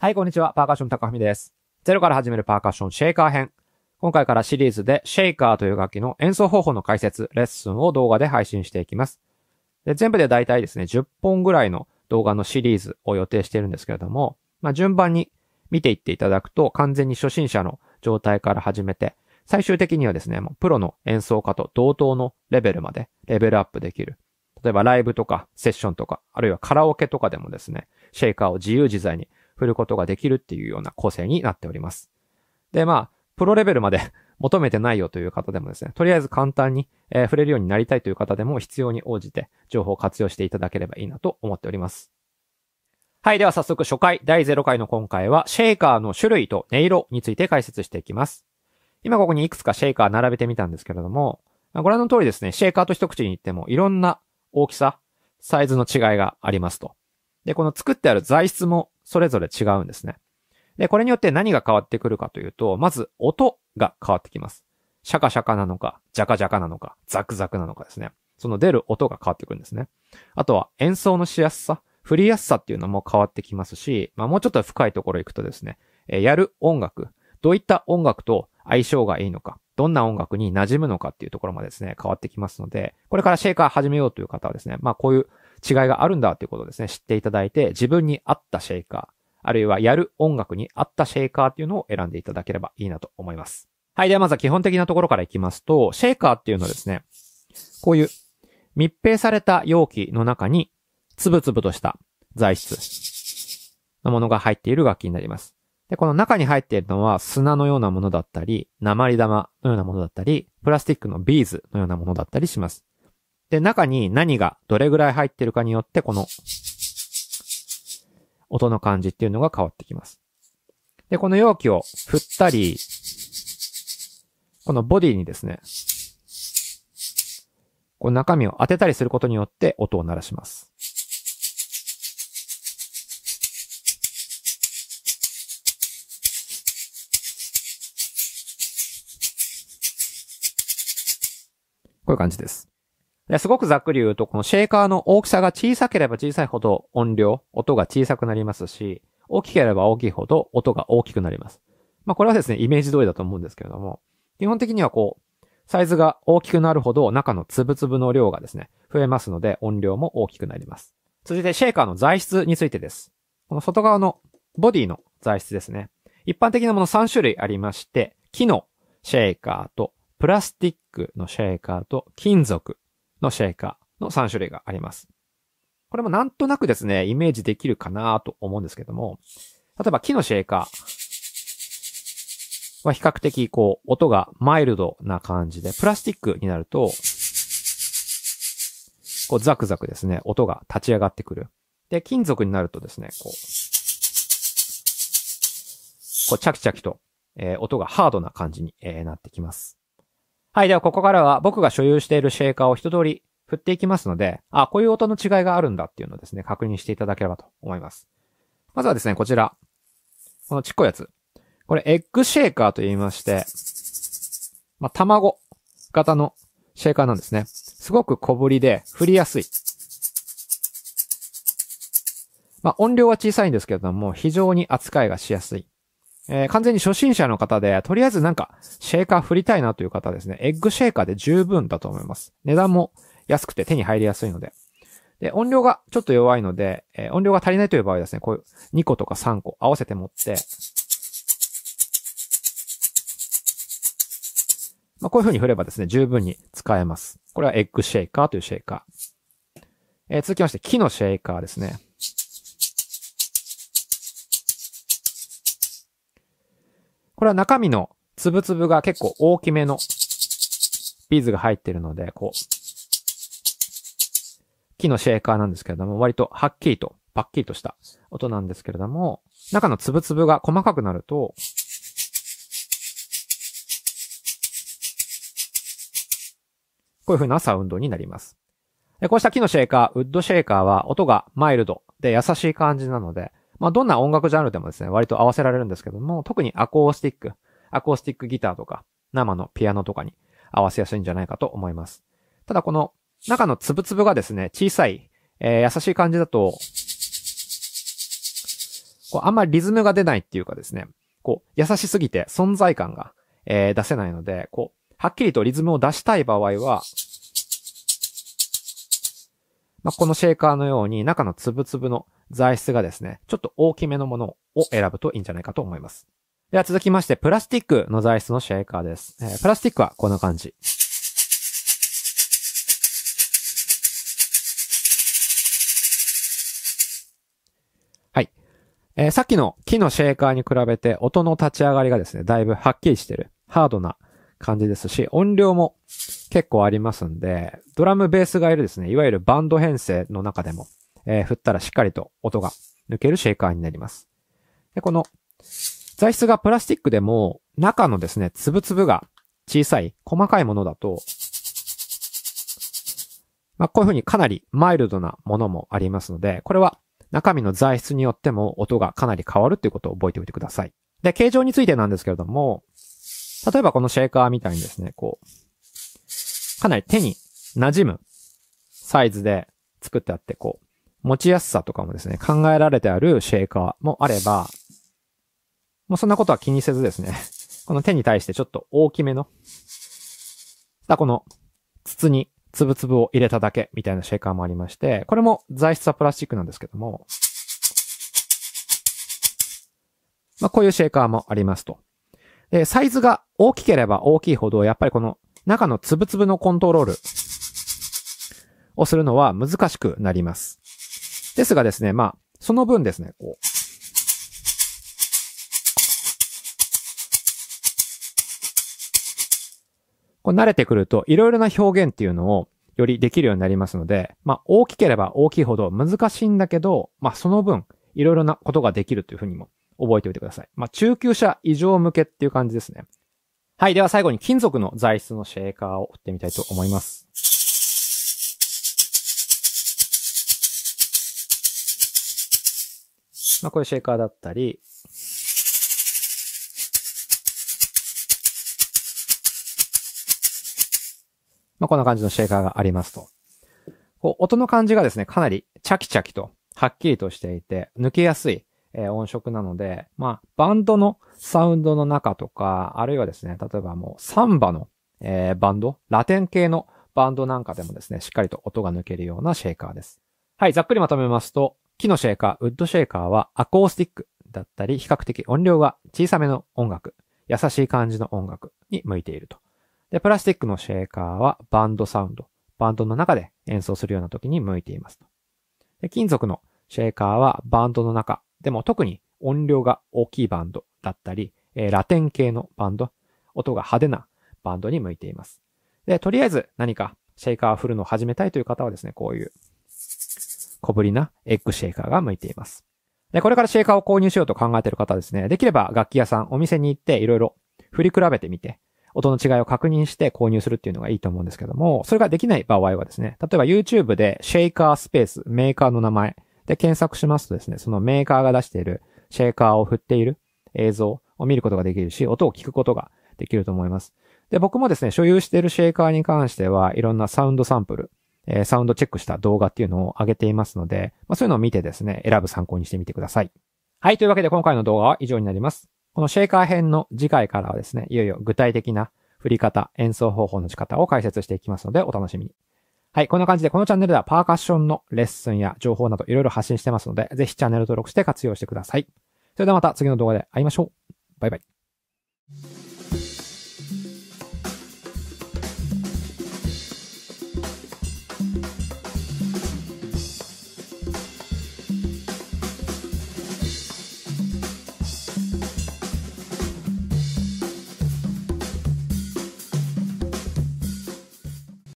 はい、こんにちは。パーカッション高文です。ゼロから始めるパーカッションシェイカー編。今回からシリーズでシェイカーという楽器の演奏方法の解説、レッスンを動画で配信していきます。で全部で大体ですね、10本ぐらいの動画のシリーズを予定しているんですけれども、まあ、順番に見ていっていただくと完全に初心者の状態から始めて、最終的にはですね、もうプロの演奏家と同等のレベルまでレベルアップできる。例えばライブとかセッションとか、あるいはカラオケとかでもですね、シェイカーを自由自在に振ることができるっていうような構成になっております。で、まあ、プロレベルまで求めてないよという方でもですね、とりあえず簡単に、えー、触れるようになりたいという方でも必要に応じて情報を活用していただければいいなと思っております。はい。では早速初回、第0回の今回は、シェイカーの種類と音色について解説していきます。今ここにいくつかシェイカー並べてみたんですけれども、ご覧の通りですね、シェイカーと一口に言っても、いろんな大きさ、サイズの違いがありますと。で、この作ってある材質もそれぞれ違うんですね。で、これによって何が変わってくるかというと、まず音が変わってきます。シャカシャカなのか、ジャカジャカなのか、ザクザクなのかですね。その出る音が変わってくるんですね。あとは演奏のしやすさ、振りやすさっていうのも変わってきますし、まあもうちょっと深いところ行くとですね、えやる音楽、どういった音楽と相性がいいのか、どんな音楽に馴染むのかっていうところまでですね、変わってきますので、これからシェイカー始めようという方はですね、まあこういう違いがあるんだっていうことをですね、知っていただいて、自分に合ったシェイカー、あるいはやる音楽に合ったシェイカーっていうのを選んでいただければいいなと思います。はい。ではまずは基本的なところからいきますと、シェイカーっていうのはですね、こういう密閉された容器の中に、つぶつぶとした材質のものが入っている楽器になります。で、この中に入っているのは砂のようなものだったり、鉛玉のようなものだったり、プラスチックのビーズのようなものだったりします。で、中に何がどれぐらい入ってるかによって、この音の感じっていうのが変わってきます。で、この容器を振ったり、このボディにですね、この中身を当てたりすることによって音を鳴らします。こういう感じです。すごくざっくり言うと、このシェーカーの大きさが小さければ小さいほど音量、音が小さくなりますし、大きければ大きいほど音が大きくなります。まあこれはですね、イメージ通りだと思うんですけれども、基本的にはこう、サイズが大きくなるほど中の粒々の量がですね、増えますので音量も大きくなります。続いてシェーカーの材質についてです。この外側のボディの材質ですね。一般的なもの3種類ありまして、木のシェーカーと、プラスティックのシェーカーと、金属のシェイカーの3種類があります。これもなんとなくですね、イメージできるかなと思うんですけども、例えば木のシェイカーは比較的こう、音がマイルドな感じで、プラスチックになると、こうザクザクですね、音が立ち上がってくる。で、金属になるとですね、こう、こうチャキチャキと、えー、音がハードな感じに、えー、なってきます。はい、ではここからは僕が所有しているシェーカーを一通り振っていきますので、あ、こういう音の違いがあるんだっていうのをですね、確認していただければと思います。まずはですね、こちら。このちっこいやつ。これ、エッグシェーカーと言いまして、まあ、卵型のシェーカーなんですね。すごく小ぶりで振りやすい。まあ、音量は小さいんですけれども、非常に扱いがしやすい。えー、完全に初心者の方で、とりあえずなんか、シェーカー振りたいなという方ですね、エッグシェーカーで十分だと思います。値段も安くて手に入りやすいので。で、音量がちょっと弱いので、えー、音量が足りないという場合はですね、こういう2個とか3個合わせて持って、まあ、こういう風に振ればですね、十分に使えます。これはエッグシェーカーというシェーカー。えー、続きまして、木のシェーカーですね。これは中身の粒々が結構大きめのビーズが入ってるので、こう、木のシェーカーなんですけれども、割とはっきりと、パッキリとした音なんですけれども、中の粒々が細かくなると、こういう風なサウンドになります。こうした木のシェーカー、ウッドシェーカーは音がマイルドで優しい感じなので、まあ、どんな音楽ジャンルでもですね、割と合わせられるんですけども、特にアコースティック、アコースティックギターとか、生のピアノとかに合わせやすいんじゃないかと思います。ただこの中のつぶつぶがですね、小さい、えー、優しい感じだと、こうあんまりリズムが出ないっていうかですね、こう優しすぎて存在感が、えー、出せないので、こう、はっきりとリズムを出したい場合は、まあ、このシェーカーのように中の粒々の材質がですね、ちょっと大きめのものを選ぶといいんじゃないかと思います。では続きまして、プラスティックの材質のシェーカーです。えー、プラスティックはこんな感じ。はい。えー、さっきの木のシェーカーに比べて音の立ち上がりがですね、だいぶはっきりしてる、ハードな感じですし、音量も結構ありますんで、ドラムベースがいるですね、いわゆるバンド編成の中でも、えー、振ったらしっかりと音が抜けるシェイカーになります。で、この材質がプラスチックでも、中のですね、粒々が小さい、細かいものだと、まあ、こういうふうにかなりマイルドなものもありますので、これは中身の材質によっても音がかなり変わるということを覚えておいてください。で、形状についてなんですけれども、例えばこのシェイカーみたいにですね、こう、かなり手に馴染むサイズで作ってあって、こう、持ちやすさとかもですね、考えられてあるシェーカーもあれば、もうそんなことは気にせずですね、この手に対してちょっと大きめの、だこの筒に粒々を入れただけみたいなシェーカーもありまして、これも材質はプラスチックなんですけども、まあこういうシェーカーもありますと。で、サイズが大きければ大きいほど、やっぱりこの中のつぶつぶのコントロールをするのは難しくなります。ですがですね、まあ、その分ですね、こう。こう慣れてくると、いろいろな表現っていうのをよりできるようになりますので、まあ、大きければ大きいほど難しいんだけど、まあ、その分、いろいろなことができるというふうにも覚えておいてください。まあ、中級者以上向けっていう感じですね。はい。では最後に金属の材質のシェーカーを打ってみたいと思います。まあ、これシェーカーだったり、まあ、こんな感じのシェーカーがありますと。こう、音の感じがですね、かなりチャキチャキと、はっきりとしていて、抜けやすい。えー、音色なので、まあ、バンドのサウンドの中とか、あるいはですね、例えばもうサンバの、えー、バンド、ラテン系のバンドなんかでもですね、しっかりと音が抜けるようなシェーカーです。はい、ざっくりまとめますと、木のシェーカー、ウッドシェーカーはアコースティックだったり、比較的音量が小さめの音楽、優しい感じの音楽に向いていると。で、プラスティックのシェーカーはバンドサウンド、バンドの中で演奏するような時に向いていますと。で金属のシェーカーはバンドの中、でも特に音量が大きいバンドだったり、えー、ラテン系のバンド、音が派手なバンドに向いています。で、とりあえず何かシェイカーを振るのを始めたいという方はですね、こういう小ぶりなエッグシェイカーが向いています。で、これからシェイカーを購入しようと考えている方はですね、できれば楽器屋さん、お店に行っていろいろ振り比べてみて、音の違いを確認して購入するっていうのがいいと思うんですけども、それができない場合はですね、例えば YouTube でシェイカースペース、メーカーの名前、で、検索しますとですね、そのメーカーが出しているシェーカーを振っている映像を見ることができるし、音を聞くことができると思います。で、僕もですね、所有しているシェーカーに関しては、いろんなサウンドサンプル、えー、サウンドチェックした動画っていうのを上げていますので、まあ、そういうのを見てですね、選ぶ参考にしてみてください。はい、というわけで今回の動画は以上になります。このシェーカー編の次回からはですね、いよいよ具体的な振り方、演奏方法の仕方を解説していきますので、お楽しみに。はい、こんな感じでこのチャンネルではパーカッションのレッスンや情報などいろいろ発信してますので、ぜひチャンネル登録して活用してください。それではまた次の動画で会いましょう。バイバイ。